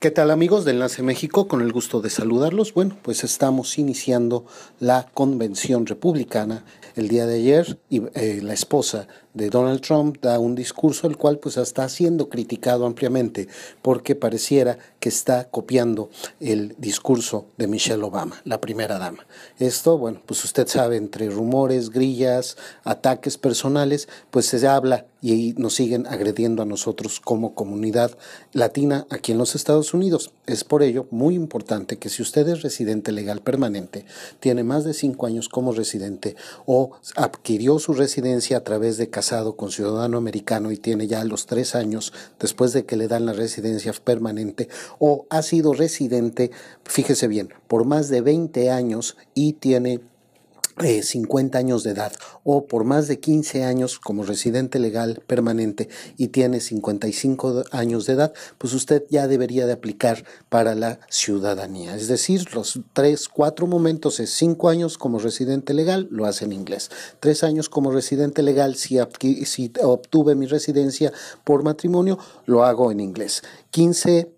¿Qué tal amigos de Enlace México? Con el gusto de saludarlos. Bueno, pues estamos iniciando la convención republicana. El día de ayer y, eh, la esposa de Donald Trump da un discurso el cual pues está siendo criticado ampliamente porque pareciera que está copiando el discurso de Michelle Obama, la primera dama. Esto, bueno, pues usted sabe, entre rumores, grillas, ataques personales, pues se habla y nos siguen agrediendo a nosotros como comunidad latina aquí en los Estados Unidos. Es por ello muy importante que si usted es residente legal permanente, tiene más de cinco años como residente o adquirió su residencia a través de casado con ciudadano americano y tiene ya los tres años después de que le dan la residencia permanente o ha sido residente, fíjese bien, por más de 20 años y tiene 50 eh, años de edad o por más de 15 años como residente legal permanente y tiene 55 años de edad, pues usted ya debería de aplicar para la ciudadanía. Es decir, los tres cuatro momentos es 5 años como residente legal, lo hace en inglés. tres años como residente legal, si, si obtuve mi residencia por matrimonio, lo hago en inglés. 15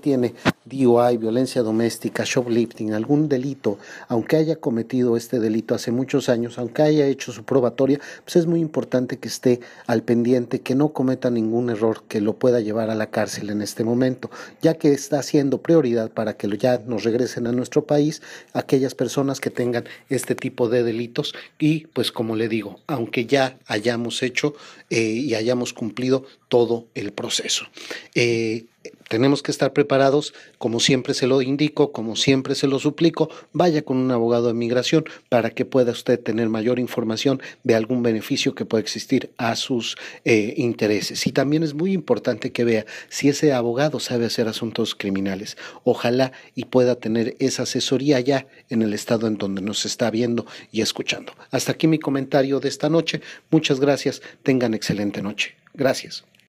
tiene DUI, violencia doméstica, shoplifting, algún delito, aunque haya cometido este delito hace muchos años, aunque haya hecho su probatoria, pues es muy importante que esté al pendiente, que no cometa ningún error que lo pueda llevar a la cárcel en este momento, ya que está siendo prioridad para que ya nos regresen a nuestro país aquellas personas que tengan este tipo de delitos y pues como le digo, aunque ya hayamos hecho eh, y hayamos cumplido todo el proceso. Eh, tenemos que estar preparados, como siempre se lo indico, como siempre se lo suplico, vaya con un abogado de migración para que pueda usted tener mayor información de algún beneficio que pueda existir a sus eh, intereses. Y también es muy importante que vea si ese abogado sabe hacer asuntos criminales. Ojalá y pueda tener esa asesoría ya en el estado en donde nos está viendo y escuchando. Hasta aquí mi comentario de esta noche. Muchas gracias. Tengan excelente noche. Gracias.